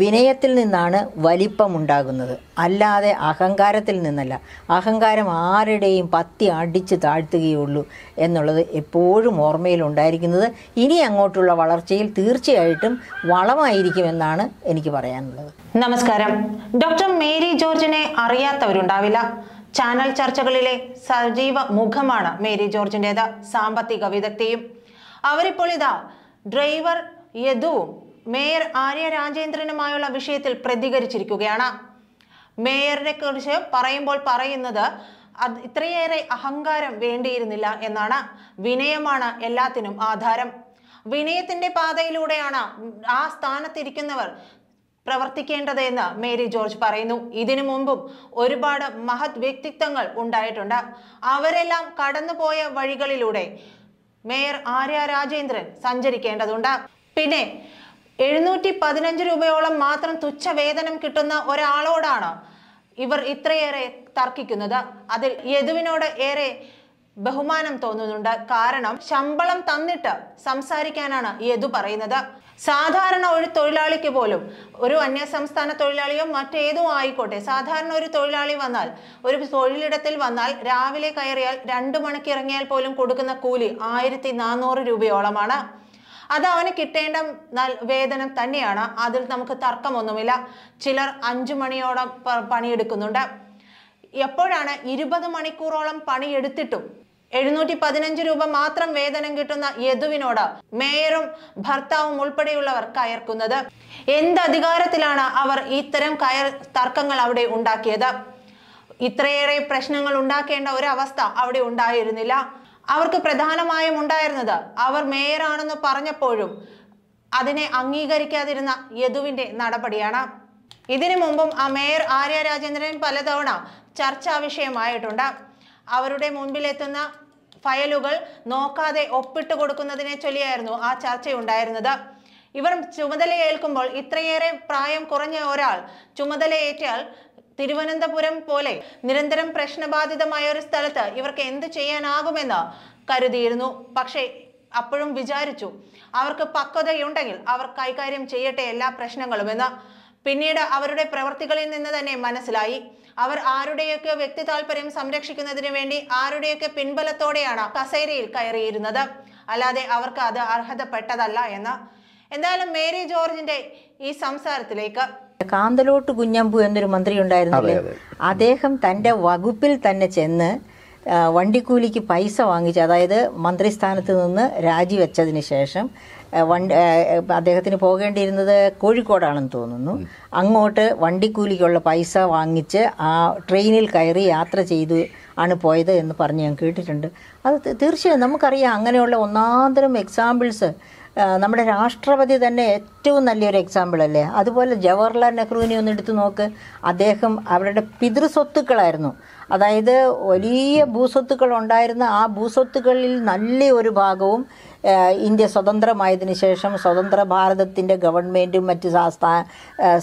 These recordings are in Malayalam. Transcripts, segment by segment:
വിനയത്തിൽ നിന്നാണ് വലിപ്പമുണ്ടാകുന്നത് അല്ലാതെ അഹങ്കാരത്തിൽ നിന്നല്ല അഹങ്കാരം ആരുടെയും പത്തി അടിച്ച് താഴ്ത്തുകയുള്ളൂ എന്നുള്ളത് എപ്പോഴും ഓർമ്മയിൽ ഉണ്ടായിരിക്കുന്നത് ഇനി അങ്ങോട്ടുള്ള വളർച്ചയിൽ തീർച്ചയായിട്ടും വളമായിരിക്കുമെന്നാണ് എനിക്ക് പറയാനുള്ളത് നമസ്കാരം ഡോക്ടർ മേരി ജോർജിനെ അറിയാത്തവരുണ്ടാവില്ല ചാനൽ ചർച്ചകളിലെ സജീവ മുഖമാണ് മേരി ജോർജിൻ്റേത് സാമ്പത്തിക വിദഗ്ധയും അവരിപ്പോൾ ഇതാ ഡ്രൈവർ യദുവും മേയർ ആര്യ രാജേന്ദ്രനുമായുള്ള വിഷയത്തിൽ പ്രതികരിച്ചിരിക്കുകയാണ് മേയറിനെ കുറിച്ച് പറയുമ്പോൾ പറയുന്നത് അത് ഇത്രയേറെ അഹങ്കാരം വേണ്ടിയിരുന്നില്ല എന്നാണ് വിനയമാണ് എല്ലാത്തിനും ആധാരം വിനയത്തിന്റെ പാതയിലൂടെയാണ് ആ സ്ഥാനത്തിരിക്കുന്നവർ പ്രവർത്തിക്കേണ്ടത് എന്ന് മേരി ജോർജ് പറയുന്നു ഇതിനു മുമ്പും ഒരുപാട് മഹത് വ്യക്തിത്വങ്ങൾ ഉണ്ടായിട്ടുണ്ട് അവരെല്ലാം കടന്നുപോയ വഴികളിലൂടെ മേയർ ആര്യ രാജേന്ദ്രൻ സഞ്ചരിക്കേണ്ടതുണ്ട് പിന്നെ എഴുന്നൂറ്റി പതിനഞ്ച് രൂപയോളം മാത്രം തുച്ഛ വേതനം കിട്ടുന്ന ഒരാളോടാണ് ഇവർ ഇത്രയേറെ തർക്കിക്കുന്നത് അതിൽ യദുവിനോട് ഏറെ ബഹുമാനം തോന്നുന്നുണ്ട് കാരണം ശമ്പളം തന്നിട്ട് സംസാരിക്കാനാണ് യദു പറയുന്നത് സാധാരണ ഒരു തൊഴിലാളിക്ക് പോലും ഒരു അന്യസംസ്ഥാന തൊഴിലാളിയോ മറ്റേതോ ആയിക്കോട്ടെ സാധാരണ ഒരു തൊഴിലാളി വന്നാൽ ഒരു തൊഴിലിടത്തിൽ വന്നാൽ രാവിലെ കയറിയാൽ രണ്ടു മണിക്ക് ഇറങ്ങിയാൽ പോലും കൊടുക്കുന്ന കൂലി ആയിരത്തി രൂപയോളമാണ് അത് അവന് കിട്ടേണ്ട വേതനം തന്നെയാണ് അതിൽ നമുക്ക് തർക്കമൊന്നുമില്ല ചിലർ അഞ്ചു മണിയോളം പണിയെടുക്കുന്നുണ്ട് എപ്പോഴാണ് ഇരുപത് മണിക്കൂറോളം പണിയെടുത്തിട്ടും എഴുന്നൂറ്റി പതിനഞ്ച് രൂപ മാത്രം വേതനം കിട്ടുന്ന യദുവിനോട് മേയറും ഭർത്താവും ഉൾപ്പെടെയുള്ളവർ കയർക്കുന്നത് എന്ത് അധികാരത്തിലാണ് അവർ ഇത്തരം കയർ തർക്കങ്ങൾ അവിടെ ഉണ്ടാക്കിയത് ഇത്രയേറെ പ്രശ്നങ്ങൾ ഉണ്ടാക്കേണ്ട ഒരു അവസ്ഥ അവിടെ ഉണ്ടായിരുന്നില്ല അവർക്ക് പ്രധാനമായും ഉണ്ടായിരുന്നത് അവർ മേയറാണെന്ന് പറഞ്ഞപ്പോഴും അതിനെ അംഗീകരിക്കാതിരുന്ന യദുവിന്റെ നടപടിയാണ് ഇതിനു മുമ്പും ആ മേയർ ആര്യ രാജേന്ദ്രൻ പലതവണ ചർച്ചാ വിഷയമായിട്ടുണ്ട് അവരുടെ മുൻപിലെത്തുന്ന ഫയലുകൾ നോക്കാതെ ഒപ്പിട്ട് കൊടുക്കുന്നതിനെ ചൊല്ലിയായിരുന്നു ആ ചർച്ചയുണ്ടായിരുന്നത് ഇവർ ചുമതലയേൽക്കുമ്പോൾ ഇത്രയേറെ പ്രായം കുറഞ്ഞ ഒരാൾ ചുമതലയേറ്റാൽ തിരുവനന്തപുരം പോലെ നിരന്തരം പ്രശ്നബാധിതമായ ഒരു സ്ഥലത്ത് ഇവർക്ക് എന്ത് ചെയ്യാനാകുമെന്ന് കരുതിയിരുന്നു പക്ഷേ അപ്പോഴും വിചാരിച്ചു അവർക്ക് പക്വതയുണ്ടെങ്കിൽ അവർ കൈകാര്യം ചെയ്യട്ടെ എല്ലാ എന്ന് പിന്നീട് അവരുടെ പ്രവർത്തികളിൽ നിന്ന് തന്നെ മനസ്സിലായി അവർ ആരുടെയൊക്കെ വ്യക്തി താല്പര്യം സംരക്ഷിക്കുന്നതിന് വേണ്ടി ആരുടെയൊക്കെ പിൻബലത്തോടെയാണ് കസേരയിൽ കയറിയിരുന്നത് അല്ലാതെ അവർക്ക് അത് അർഹതപ്പെട്ടതല്ല എന്ന് എന്തായാലും മേരി ജോർജിന്റെ ഈ സംസാരത്തിലേക്ക് കാന്തലോട്ട് കുഞ്ഞമ്പു എന്നൊരു മന്ത്രി ഉണ്ടായിരുന്നില്ലേ അദ്ദേഹം തന്റെ വകുപ്പിൽ തന്നെ ചെന്ന് വണ്ടിക്കൂലിക്ക് പൈസ വാങ്ങിച്ച് അതായത് മന്ത്രിസ്ഥാനത്ത് നിന്ന് രാജിവെച്ചതിന് ശേഷം വണ്ടി അദ്ദേഹത്തിന് പോകേണ്ടിയിരുന്നത് കോഴിക്കോടാണെന്ന് തോന്നുന്നു അങ്ങോട്ട് വണ്ടിക്കൂലിക്കുള്ള പൈസ വാങ്ങിച്ച് ആ ട്രെയിനിൽ കയറി യാത്ര ചെയ്തു ആണ് പോയത് എന്ന് പറഞ്ഞ് ഞാൻ കേട്ടിട്ടുണ്ട് അത് തീർച്ചയായും നമുക്കറിയാം അങ്ങനെയുള്ള ഒന്നാന്തരം എക്സാമ്പിൾസ് നമ്മുടെ രാഷ്ട്രപതി തന്നെ ഏറ്റവും നല്ലൊരു എക്സാമ്പിൾ അല്ലേ അതുപോലെ ജവഹർലാൽ നെഹ്റുവിനെ ഒന്ന് എടുത്തു നോക്ക് അദ്ദേഹം അവരുടെ പിതൃസ്വത്തുക്കളായിരുന്നു അതായത് വലിയ ഭൂസ്വത്തുക്കൾ ഉണ്ടായിരുന്ന ആ ഭൂസ്വത്തുക്കളിൽ നല്ല ഒരു ഭാഗവും ഇന്ത്യ സ്വതന്ത്രമായതിനു ശേഷം സ്വതന്ത്ര ഭാരതത്തിൻ്റെ ഗവൺമെൻറ്റും മറ്റ്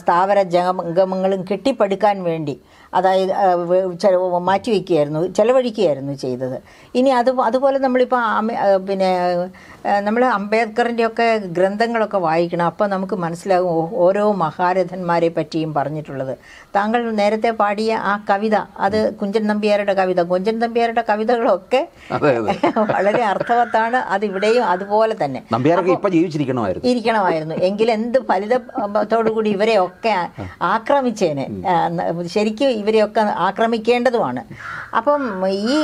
സ്ഥാപന ജംഗമങ്ങളും കെട്ടിപ്പടുക്കാൻ വേണ്ടി അതായത് മാറ്റിവെക്കുകയായിരുന്നു ചെലവഴിക്കുകയായിരുന്നു ചെയ്തത് ഇനി അത് അതുപോലെ നമ്മളിപ്പോൾ പിന്നെ നമ്മൾ അംബേദ്കറിൻ്റെയൊക്കെ ഗ്രന്ഥങ്ങളൊക്കെ വായിക്കണം അപ്പോൾ നമുക്ക് മനസ്സിലാകും ഓരോ മഹാരഥന്മാരെ പറ്റിയും പറഞ്ഞിട്ടുള്ളത് താങ്കൾ നേരത്തെ പാടിയ ആ കവിത അത് കുഞ്ചൻ നമ്പ്യാരുടെ കവിത കുഞ്ചൻ നമ്പ്യാരുടെ കവിതകളൊക്കെ വളരെ അർത്ഥവത്താണ് അത് ഇവിടെയും അതുപോലെ തന്നെ ജീവിച്ചിരിക്കണമായിരുന്നു ഇരിക്കണമായിരുന്നു എങ്കിൽ എന്ത് ഫലിതത്തോടുകൂടി ഇവരെയൊക്കെ ആക്രമിച്ചേനെ ശരിക്കും ഇവരെയൊക്കെ ആക്രമിക്കേണ്ടതുമാണ് അപ്പം ഈ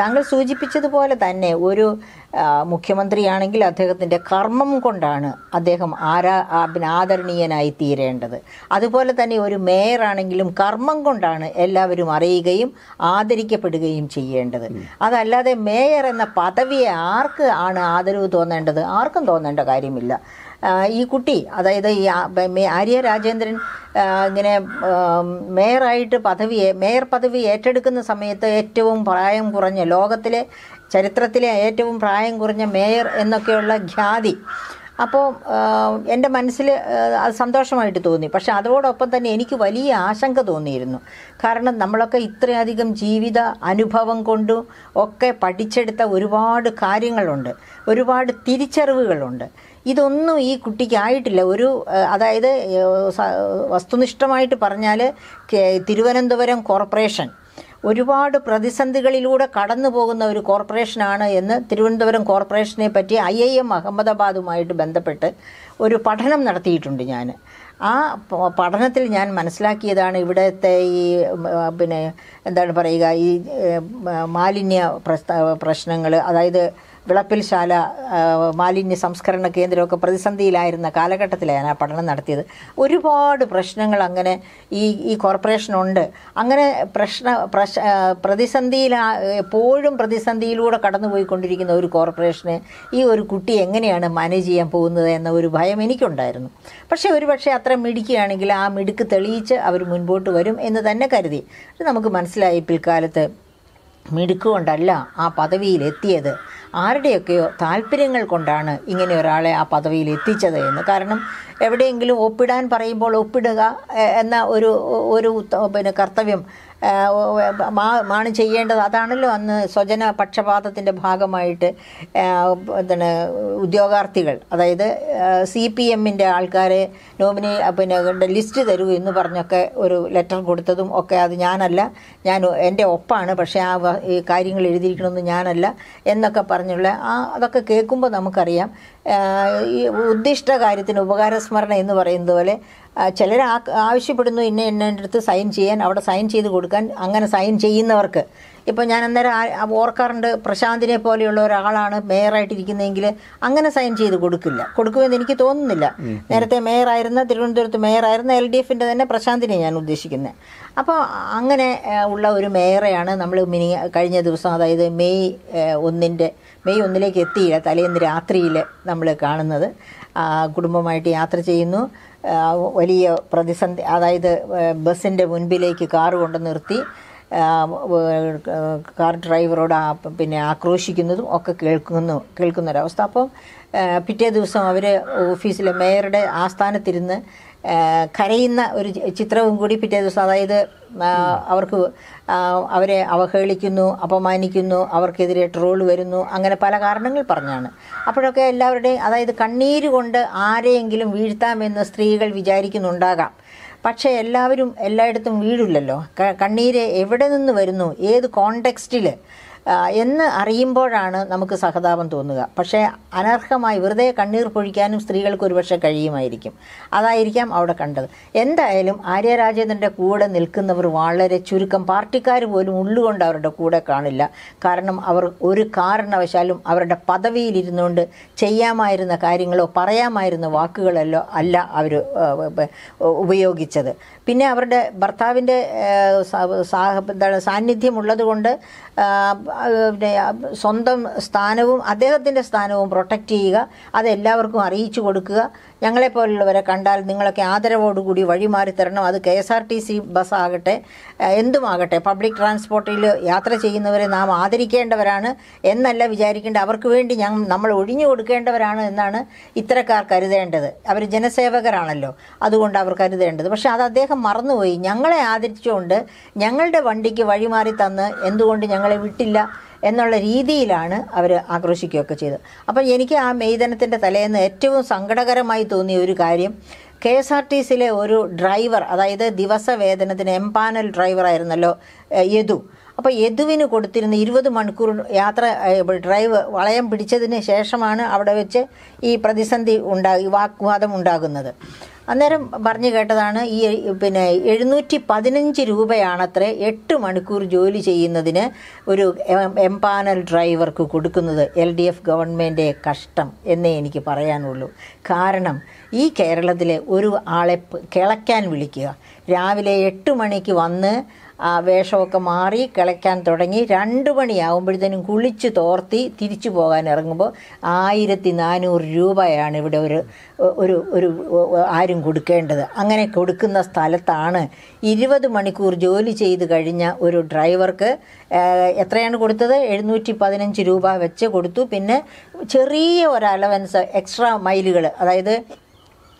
താങ്കൾ സൂചിപ്പിച്ചതുപോലെ തന്നെ ഒരു മുഖ്യമന്ത്രിയാണെങ്കിൽ അദ്ദേഹത്തിൻ്റെ കർമ്മം കൊണ്ടാണ് അദ്ദേഹം ആരാ പിന്നെ ആദരണീയനായി തീരേണ്ടത് അതുപോലെ തന്നെ ഒരു മേയറാണെങ്കിലും കർമ്മം കൊണ്ടാണ് എല്ലാവരും അറിയുകയും ആദരിക്കപ്പെടുകയും ചെയ്യേണ്ടത് അതല്ലാതെ മേയർ എന്ന പദവിയെ ആർക്ക് ആണ് ആദരവ് തോന്നേണ്ടത് ആർക്കും തോന്നേണ്ട കാര്യമില്ല ഈ കുട്ടി അതായത് ഈ ആര്യ രാജേന്ദ്രൻ ഇങ്ങനെ മേയറായിട്ട് പദവി മേയർ പദവി ഏറ്റെടുക്കുന്ന സമയത്ത് ഏറ്റവും പ്രായം കുറഞ്ഞ ലോകത്തിലെ ചരിത്രത്തിലെ ഏറ്റവും പ്രായം കുറഞ്ഞ മേയർ എന്നൊക്കെയുള്ള ഖ്യാതി അപ്പോൾ എൻ്റെ മനസ്സിൽ അത് സന്തോഷമായിട്ട് തോന്നി പക്ഷേ അതോടൊപ്പം തന്നെ എനിക്ക് വലിയ ആശങ്ക തോന്നിയിരുന്നു കാരണം നമ്മളൊക്കെ ഇത്രയധികം ജീവിത അനുഭവം കൊണ്ടും ഒക്കെ പഠിച്ചെടുത്ത ഒരുപാട് കാര്യങ്ങളുണ്ട് ഒരുപാട് തിരിച്ചറിവുകളുണ്ട് ഇതൊന്നും ഈ കുട്ടിക്കായിട്ടില്ല ഒരു അതായത് വസ്തുനിഷ്ഠമായിട്ട് പറഞ്ഞാൽ തിരുവനന്തപുരം കോർപ്പറേഷൻ ഒരുപാട് പ്രതിസന്ധികളിലൂടെ കടന്നു പോകുന്ന ഒരു കോർപ്പറേഷനാണ് എന്ന് തിരുവനന്തപുരം കോർപ്പറേഷനെ പറ്റി ഐ ഐ എം അഹമ്മദാബാദുമായിട്ട് ബന്ധപ്പെട്ട് ഒരു പഠനം നടത്തിയിട്ടുണ്ട് ഞാൻ ആ പഠനത്തിൽ ഞാൻ മനസ്സിലാക്കിയതാണ് ഇവിടുത്തെ ഈ പിന്നെ എന്താണ് പറയുക ഈ മാലിന്യ പ്രശ്നങ്ങൾ അതായത് വിളപ്പിൽശാല മാലിന്യ സംസ്കരണ കേന്ദ്രമൊക്കെ പ്രതിസന്ധിയിലായിരുന്ന കാലഘട്ടത്തിലാണ് ആ പഠനം നടത്തിയത് ഒരുപാട് പ്രശ്നങ്ങൾ അങ്ങനെ ഈ ഈ കോർപ്പറേഷനുണ്ട് അങ്ങനെ പ്രശ്ന പ്രശ് പ്രതിസന്ധിയിൽ എപ്പോഴും പ്രതിസന്ധിയിലൂടെ കടന്നുപോയിക്കൊണ്ടിരിക്കുന്ന ഒരു കോർപ്പറേഷനെ ഈ ഒരു കുട്ടി എങ്ങനെയാണ് മാനേജ് ചെയ്യാൻ പോകുന്നത് എന്ന ഒരു ഭയം എനിക്കുണ്ടായിരുന്നു പക്ഷേ ഒരുപക്ഷെ അത്ര മിടുക്കുകയാണെങ്കിൽ ആ മിടുക്ക് തെളിയിച്ച് അവർ മുൻപോട്ട് വരും എന്ന് തന്നെ കരുതി നമുക്ക് മനസ്സിലായി പിൽക്കാലത്ത് മിടുക്കുകൊണ്ടല്ല ആ പദവിയിലെത്തിയത് ആരുടെയൊക്കെയോ താല്പര്യങ്ങൾ കൊണ്ടാണ് ഇങ്ങനെ ഒരാളെ ആ പദവിയിൽ എത്തിച്ചത് എന്ന് കാരണം എവിടെയെങ്കിലും ഒപ്പിടാൻ പറയുമ്പോൾ ഒപ്പിടുക എന്ന ഒരു ഒരു പിന്നെ കർത്തവ്യം ആണ് ചെയ്യേണ്ടത് അതാണല്ലോ അന്ന് സ്വജന പക്ഷപാതത്തിൻ്റെ ഭാഗമായിട്ട് എന്താണ് ഉദ്യോഗാർത്ഥികൾ അതായത് സി പി എമ്മിൻ്റെ ആൾക്കാരെ നോമിനി പിന്നെ ലിസ്റ്റ് തരൂ എന്ന് പറഞ്ഞൊക്കെ ഒരു ലെറ്റർ കൊടുത്തതും ഒക്കെ അത് ഞാനല്ല ഞാൻ എൻ്റെ ഒപ്പാണ് പക്ഷേ ആ കാര്യങ്ങൾ എഴുതിയിരിക്കണമെന്ന് ഞാനല്ല എന്നൊക്കെ പറഞ്ഞുള്ള ആ അതൊക്കെ കേൾക്കുമ്പോൾ നമുക്കറിയാം ഈ ഉദ്ദിഷ്ട കാര്യത്തിന് ഉപകാരസ്മരണ എന്ന് പറയുന്നത് പോലെ ചിലർ ആവശ്യപ്പെടുന്നു ഇന്ന എന്നെ അടുത്ത് സൈൻ ചെയ്യാൻ അവിടെ സൈൻ ചെയ്ത് കൊടുക്കാൻ അങ്ങനെ സൈൻ ചെയ്യുന്നവർക്ക് ഇപ്പോൾ ഞാൻ അന്നേരം ഓർക്കാറുണ്ട് പ്രശാന്തിനെ പോലെയുള്ള ഒരാളാണ് മേയറായിട്ടിരിക്കുന്നതെങ്കിൽ അങ്ങനെ സൈൻ ചെയ്ത് കൊടുക്കില്ല കൊടുക്കുമെന്ന് എനിക്ക് തോന്നുന്നില്ല നേരത്തെ മേയറായിരുന്ന തിരുവനന്തപുരത്ത് മേയറായിരുന്ന എൽ ഡി എഫിൻ്റെ തന്നെ പ്രശാന്തിനെ ഞാൻ ഉദ്ദേശിക്കുന്നത് അപ്പോൾ അങ്ങനെ ഉള്ള ഒരു മേയറെയാണ് നമ്മൾ മിനി കഴിഞ്ഞ ദിവസം അതായത് മെയ് ഒന്നിൻ്റെ മെയ് ഒന്നിലേക്ക് എത്തിയില്ല തലേന്ന് രാത്രിയിൽ നമ്മൾ കാണുന്നത് കുടുംബമായിട്ട് യാത്ര ചെയ്യുന്നു വലിയ പ്രതിസന്ധി അതായത് ബസ്സിൻ്റെ മുൻപിലേക്ക് കാർ കൊണ്ട് നിർത്തി കാർ ഡ്രൈവറോട് പിന്നെ ആക്രോശിക്കുന്നതും ഒക്കെ കേൾക്കുന്നു കേൾക്കുന്നൊരവസ്ഥ അപ്പം പിറ്റേ ദിവസം അവർ ഓഫീസിലെ മേയറുടെ ആസ്ഥാനത്തിരുന്ന് കരയുന്ന ഒരു ചിത്രവും കൂടി പിറ്റേ ദിവസം അതായത് അവർക്ക് അവരെ അവഹേളിക്കുന്നു അപമാനിക്കുന്നു അവർക്കെതിരെ ട്രോൾ വരുന്നു അങ്ങനെ പല കാരണങ്ങൾ പറഞ്ഞാണ് അപ്പോഴൊക്കെ എല്ലാവരുടെയും അതായത് കണ്ണീര് കൊണ്ട് ആരെയെങ്കിലും വീഴ്ത്താമെന്ന് സ്ത്രീകൾ വിചാരിക്കുന്നുണ്ടാകാം പക്ഷേ എല്ലാവരും എല്ലായിടത്തും വീഴില്ലല്ലോ കണ്ണീര് എവിടെ നിന്ന് വരുന്നു ഏത് കോണ്ടെക്സ്റ്റിൽ എന്ന് അറിയുമ്പോഴാണ് നമുക്ക് സഹതാപം തോന്നുക പക്ഷേ അനർഹമായി വെറുതെ കണ്ണീർ പൊഴിക്കാനും സ്ത്രീകൾക്ക് ഒരുപക്ഷെ കഴിയുമായിരിക്കും അതായിരിക്കാം അവിടെ കണ്ടത് എന്തായാലും ആര്യരാജേന്ദ്രൻ്റെ കൂടെ നിൽക്കുന്നവർ വളരെ ചുരുക്കം പാർട്ടിക്കാർ പോലും ഉള്ളുകൊണ്ട് അവരുടെ കൂടെ കാണില്ല കാരണം അവർ ഒരു കാരണവശാലും അവരുടെ പദവിയിലിരുന്നുകൊണ്ട് ചെയ്യാമായിരുന്ന കാര്യങ്ങളോ പറയാമായിരുന്ന വാക്കുകളല്ലോ അല്ല അവർ ഉപയോഗിച്ചത് പിന്നെ അവരുടെ ഭർത്താവിൻ്റെ സാന്നിധ്യമുള്ളതുകൊണ്ട് പിന്നെ സ്വന്തം സ്ഥാനവും അദ്ദേഹത്തിൻ്റെ സ്ഥാനവും പ്രൊട്ടക്റ്റ് ചെയ്യുക അതെല്ലാവർക്കും അറിയിച്ചു കൊടുക്കുക ഞങ്ങളെ പോലുള്ളവരെ കണ്ടാൽ നിങ്ങളൊക്കെ ആദരവോടുകൂടി വഴിമാറി തരണം അത് K S R T C ബസ്സാകട്ടെ എന്തുമാകട്ടെ പബ്ലിക് ട്രാൻസ്പോർട്ടിൽ യാത്ര ചെയ്യുന്നവരെ നാം ആദരിക്കേണ്ടവരാണ് എന്നല്ല വിചാരിക്കേണ്ടത് അവർക്ക് വേണ്ടി ഞാൻ നമ്മൾ ഒഴിഞ്ഞു കൊടുക്കേണ്ടവരാണ് എന്നാണ് ഇത്തരക്കാർ കരുതേണ്ടത് അവർ ജനസേവകരാണല്ലോ അതുകൊണ്ട് അവർ കരുതേണ്ടത് പക്ഷെ അത് അദ്ദേഹം മറന്നുപോയി ഞങ്ങളെ ആദരിച്ചുകൊണ്ട് ഞങ്ങളുടെ വണ്ടിക്ക് വഴിമാറി തന്ന് എന്തുകൊണ്ട് ഞങ്ങളെ വിട്ടില്ല എന്നുള്ള രീതിയിലാണ് അവർ ആക്രോശിക്കുകയൊക്കെ ചെയ്തത് അപ്പം എനിക്ക് ആ മെയ്തനത്തിൻ്റെ തലേന്ന് ഏറ്റവും സങ്കടകരമായി തോന്നിയ ഒരു കാര്യം കെ എസ് ആർ ടി സിയിലെ ഒരു ഡ്രൈവർ അതായത് ദിവസ വേതനത്തിന് എംപാനൽ ഡ്രൈവറായിരുന്നല്ലോ യദു അപ്പോൾ യദുവിന് കൊടുത്തിരുന്ന ഇരുപത് മണിക്കൂർ യാത്ര ഡ്രൈവ് വളയം പിടിച്ചതിന് ശേഷമാണ് അവിടെ വെച്ച് ഈ പ്രതിസന്ധി ഉണ്ടായി വാഗ്വാദം ഉണ്ടാകുന്നത് അന്നേരം പറഞ്ഞു കേട്ടതാണ് ഈ പിന്നെ എഴുന്നൂറ്റി പതിനഞ്ച് രൂപയാണത്രേ എട്ട് മണിക്കൂർ ജോലി ചെയ്യുന്നതിന് ഒരു എംപാനൽ ഡ്രൈവർക്ക് കൊടുക്കുന്നത് എൽ ഡി എഫ് ഗവൺമെൻറ്റെ കഷ്ടം എന്നേ എനിക്ക് പറയാനുള്ളൂ കാരണം ഈ കേരളത്തിലെ ഒരു ആളെ കിളയ്ക്കാൻ വിളിക്കുക രാവിലെ എട്ട് മണിക്ക് വന്ന് ആ വേഷമൊക്കെ മാറി കിളയ്ക്കാൻ തുടങ്ങി രണ്ട് മണിയാകുമ്പോഴത്തേനും കുളിച്ച് തോർത്തി തിരിച്ചു പോകാൻ ഇറങ്ങുമ്പോൾ ആയിരത്തി നാനൂറ് രൂപയാണ് ഇവിടെ ഒരു ഒരു ഒരു ആരും കൊടുക്കേണ്ടത് അങ്ങനെ കൊടുക്കുന്ന സ്ഥലത്താണ് ഇരുപത് മണിക്കൂർ ജോലി ചെയ്ത് കഴിഞ്ഞ ഒരു ഡ്രൈവർക്ക് എത്രയാണ് കൊടുത്തത് എഴുന്നൂറ്റി പതിനഞ്ച് രൂപ വെച്ച് കൊടുത്തു പിന്നെ ചെറിയ ഒരു അലവൻസ് എക്സ്ട്രാ മൈലുകൾ അതായത്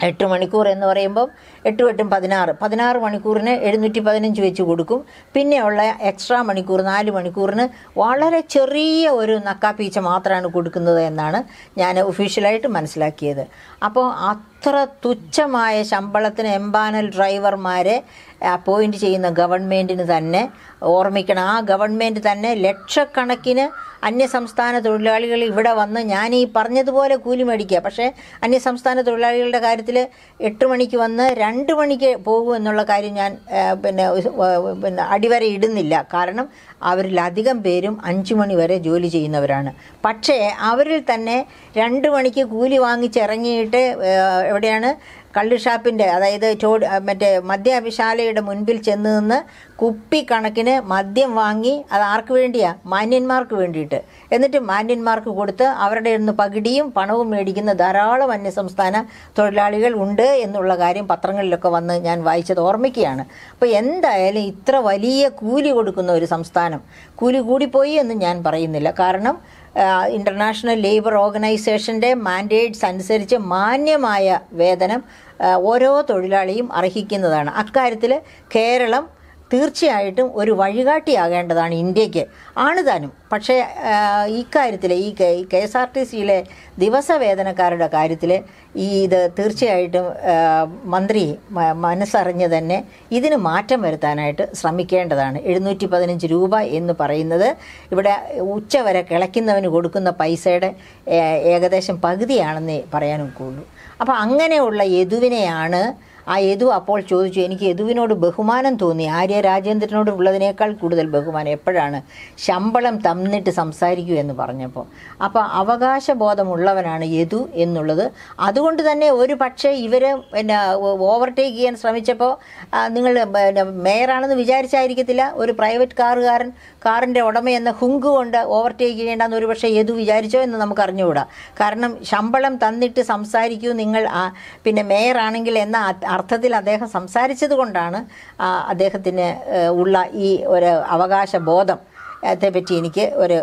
എട്ട് മണിക്കൂർ എന്ന് പറയുമ്പം എട്ടും എട്ടും പതിനാറ് പതിനാറ് മണിക്കൂറിന് എഴുന്നൂറ്റി പതിനഞ്ച് വെച്ച് കൊടുക്കും പിന്നെയുള്ള എക്സ്ട്രാ മണിക്കൂർ നാല് മണിക്കൂറിന് വളരെ ചെറിയ ഒരു നക്കാപ്പീച്ച മാത്രമാണ് കൊടുക്കുന്നത് എന്നാണ് ഞാൻ ഒഫീഷ്യലായിട്ട് മനസ്സിലാക്കിയത് അപ്പോൾ അത്ര തുച്ഛമായ ശമ്പളത്തിന് എംബാനൽ ഡ്രൈവർമാരെ അപ്പോയിൻ്റ് ചെയ്യുന്ന ഗവൺമെൻറ്റിന് തന്നെ ഓർമ്മിക്കണം ആ ഗവൺമെൻറ് തന്നെ ലക്ഷക്കണക്കിന് അന്യസംസ്ഥാന തൊഴിലാളികൾ ഇവിടെ വന്ന് ഞാൻ ഈ പറഞ്ഞതുപോലെ കൂലി മേടിക്കുക പക്ഷേ അന്യസംസ്ഥാന തൊഴിലാളികളുടെ കാര്യത്തിൽ എട്ട് മണിക്ക് വന്ന് രണ്ട് മണിക്ക് പോകും എന്നുള്ള കാര്യം ഞാൻ പിന്നെ പിന്നെ അടിവരെ ഇടുന്നില്ല കാരണം അവരിലധികം പേരും അഞ്ച് മണി വരെ ജോലി ചെയ്യുന്നവരാണ് പക്ഷേ അവരിൽ തന്നെ രണ്ട് മണിക്ക് കൂലി വാങ്ങിച്ചിറങ്ങിയിട്ട് എവിടെയാണ് കള്ളുഷാപ്പിൻ്റെ അതായത് ചോടി മറ്റേ മദ്യവിശാലയുടെ മുൻപിൽ ചെന്ന് നിന്ന് കണക്കിന് മദ്യം വാങ്ങി അത് ആർക്ക് വേണ്ടിയാ മാന്യന്മാർക്ക് വേണ്ടിയിട്ട് എന്നിട്ട് മാന്യന്മാർക്ക് കൊടുത്ത് അവരുടെ നിന്ന് പകിടിയും പണവും മേടിക്കുന്ന ധാരാളം അന്യസംസ്ഥാന തൊഴിലാളികൾ ഉണ്ട് എന്നുള്ള കാര്യം പത്രങ്ങളിലൊക്കെ വന്ന് ഞാൻ വായിച്ചത് ഓർമ്മിക്കുകയാണ് അപ്പോൾ എന്തായാലും ഇത്ര വലിയ കൂലി കൊടുക്കുന്ന ഒരു സംസ്ഥാനം കൂലി കൂടിപ്പോയി എന്ന് ഞാൻ പറയുന്നില്ല കാരണം ഇൻ്റർനാഷണൽ ലേബർ ഓർഗനൈസേഷൻ്റെ മാൻഡേറ്റ്സ് അനുസരിച്ച് മാന്യമായ വേതനം ഓരോ തൊഴിലാളിയും അർഹിക്കുന്നതാണ് അക്കാര്യത്തിൽ കേരളം തീർച്ചയായിട്ടും ഒരു വഴികാട്ടിയാകേണ്ടതാണ് ഇന്ത്യക്ക് ആണ് താനും പക്ഷേ ഇക്കാര്യത്തിൽ ഈ കെ എസ് ആർ ടി സിയിലെ ദിവസ വേതനക്കാരുടെ കാര്യത്തിൽ ഈ ഇത് തീർച്ചയായിട്ടും മന്ത്രി മനസ്സറിഞ്ഞ് തന്നെ ഇതിന് മാറ്റം വരുത്താനായിട്ട് ശ്രമിക്കേണ്ടതാണ് എഴുന്നൂറ്റി പതിനഞ്ച് രൂപ എന്ന് പറയുന്നത് ഇവിടെ ഉച്ചവരെ കിളയ്ക്കുന്നവന് കൊടുക്കുന്ന പൈസയുടെ ഏകദേശം പകുതിയാണെന്ന് പറയാനും കൂടുള്ളൂ അപ്പോൾ അങ്ങനെയുള്ള യദുവിനെയാണ് ആ യദു അപ്പോൾ ചോദിച്ചു എനിക്ക് യദുവിനോട് ബഹുമാനം തോന്നി ആര്യ രാജേന്ദ്രനോട് ഉള്ളതിനേക്കാൾ കൂടുതൽ ബഹുമാനം എപ്പോഴാണ് ശമ്പളം തന്നിട്ട് സംസാരിക്കൂ എന്ന് പറഞ്ഞപ്പോൾ അപ്പോൾ അവകാശബോധമുള്ളവനാണ് യദു എന്നുള്ളത് അതുകൊണ്ട് തന്നെ ഒരു പക്ഷേ ഇവരെ പിന്നെ ഓവർടേക്ക് ചെയ്യാൻ ശ്രമിച്ചപ്പോൾ നിങ്ങൾ പിന്നെ മേയറാണെന്ന് വിചാരിച്ചായിരിക്കത്തില്ല ഒരു പ്രൈവറ്റ് കാറുകാരൻ കാറിൻ്റെ ഉടമയെന്ന എന്ന ഹുങ്ക് കൊണ്ട് ഓവർടേക്ക് ചെയ്യേണ്ടെന്ന് ഒരു പക്ഷേ യദു വിചാരിച്ചോ എന്ന് നമുക്ക് അറിഞ്ഞുകൂടാ കാരണം ശമ്പളം തന്നിട്ട് സംസാരിക്കൂ നിങ്ങൾ പിന്നെ മേയറാണെങ്കിൽ എന്ന അർത്ഥത്തിൽ അദ്ദേഹം സംസാരിച്ചത് കൊണ്ടാണ് അദ്ദേഹത്തിന് ഉള്ള ഈ ഒരു അവകാശ അവകാശബോധം പറ്റി എനിക്ക് ഒരു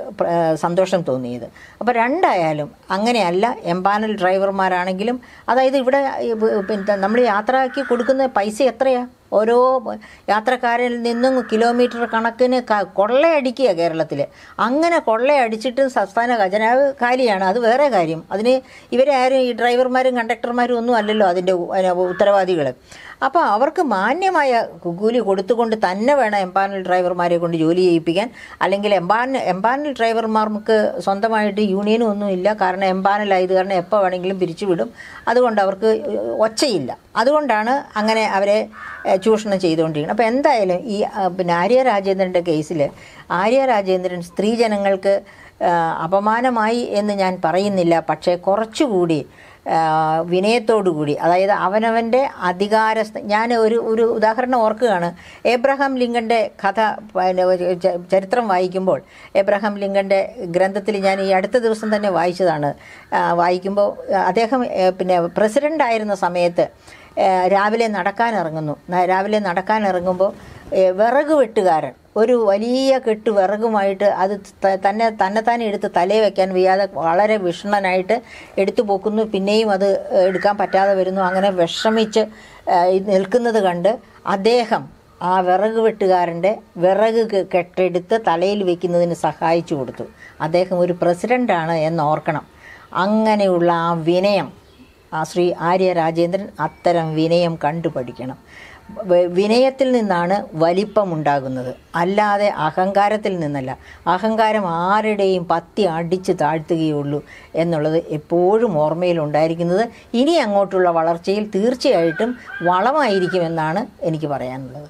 സന്തോഷം തോന്നിയത് അപ്പോൾ രണ്ടായാലും അങ്ങനെയല്ല എംപാനൽ ഡ്രൈവർമാരാണെങ്കിലും അതായത് ഇവിടെ നമ്മൾ യാത്രയാക്കി കൊടുക്കുന്ന പൈസ എത്രയാണ് ഓരോ യാത്രക്കാരിൽ നിന്നും കിലോമീറ്റർ കണക്കിന് കൊള്ളയടിക്കുക കേരളത്തിൽ അങ്ങനെ കൊള്ളയടിച്ചിട്ട് സംസ്ഥാന ഖജനാവ് കാലിയാണ് അത് വേറെ കാര്യം അതിന് ഇവരെ ആരും ഈ ഡ്രൈവർമാരും കണ്ടക്ടർമാരും ഒന്നും അല്ലല്ലോ അതിൻ്റെ ഉത്തരവാദികൾ അപ്പോൾ അവർക്ക് മാന്യമായ കൂലി കൊടുത്തുകൊണ്ട് തന്നെ വേണം എംപാനൽ ഡ്രൈവർമാരെ കൊണ്ട് ജോലി ചെയ്യിപ്പിക്കാൻ അല്ലെങ്കിൽ എംപാൻ എംപാനൽ ഡ്രൈവർമാർക്ക് സ്വന്തമായിട്ട് യൂണിയനും ഒന്നും ഇല്ല കാരണം എംപാനലായത് കാരണം എപ്പോൾ വേണമെങ്കിലും പിരിച്ചുവിടും അതുകൊണ്ട് അവർക്ക് ഒച്ചയില്ല അതുകൊണ്ടാണ് അങ്ങനെ അവരെ ചൂഷണം ചെയ്തുകൊണ്ടിരിക്കുന്നത് അപ്പോൾ എന്തായാലും ഈ പിന്നെ ആര്യ രാജേന്ദ്രൻ്റെ കേസിൽ ആര്യ രാജേന്ദ്രൻ സ്ത്രീ ജനങ്ങൾക്ക് അപമാനമായി എന്ന് ഞാൻ പറയുന്നില്ല പക്ഷേ കുറച്ചുകൂടി വിനയത്തോടുകൂടി അതായത് അവനവൻ്റെ അധികാര ഞാൻ ഒരു ഒരു ഉദാഹരണം ഓർക്കുകയാണ് എബ്രഹാം ലിങ്കൻ്റെ കഥ ചരിത്രം വായിക്കുമ്പോൾ എബ്രഹാം ലിങ്കൻ്റെ ഗ്രന്ഥത്തിൽ ഞാൻ ഈ അടുത്ത ദിവസം തന്നെ വായിച്ചതാണ് വായിക്കുമ്പോൾ അദ്ദേഹം പിന്നെ പ്രസിഡൻ്റ് ആയിരുന്ന സമയത്ത് രാവിലെ നടക്കാൻ ഇറങ്ങുന്നു രാവിലെ നടക്കാൻ ഇറങ്ങുമ്പോൾ വിറക് വെട്ടുകാരൻ ഒരു വലിയ കെട്ട് വിറകുമായിട്ട് അത് തന്നെ തന്നെത്താനെ എടുത്ത് തലേ വയ്ക്കാൻ വയ്യാതെ വളരെ വിഷണനായിട്ട് എടുത്തു പോക്കുന്നു പിന്നെയും അത് എടുക്കാൻ പറ്റാതെ വരുന്നു അങ്ങനെ വിഷമിച്ച് നിൽക്കുന്നത് കണ്ട് അദ്ദേഹം ആ വിറക് വെട്ടുകാരൻ്റെ വിറക് കെട്ടെടുത്ത് തലയിൽ വയ്ക്കുന്നതിന് സഹായിച്ചു കൊടുത്തു അദ്ദേഹം ഒരു പ്രസിഡൻ്റാണ് എന്ന് ഓർക്കണം അങ്ങനെയുള്ള ആ വിനയം ശ്രീ ആര്യ രാജേന്ദ്രൻ അത്തരം വിനയം കണ്ടുപഠിക്കണം വിനയത്തിൽ നിന്നാണ് വലിപ്പമുണ്ടാകുന്നത് അല്ലാതെ അഹങ്കാരത്തിൽ നിന്നല്ല അഹങ്കാരം ആരുടെയും പത്തി അടിച്ച് താഴ്ത്തുകയുള്ളൂ എന്നുള്ളത് എപ്പോഴും ഓർമ്മയിലുണ്ടായിരിക്കുന്നത് ഇനി അങ്ങോട്ടുള്ള വളർച്ചയിൽ തീർച്ചയായിട്ടും വളമായിരിക്കുമെന്നാണ് എനിക്ക് പറയാനുള്ളത്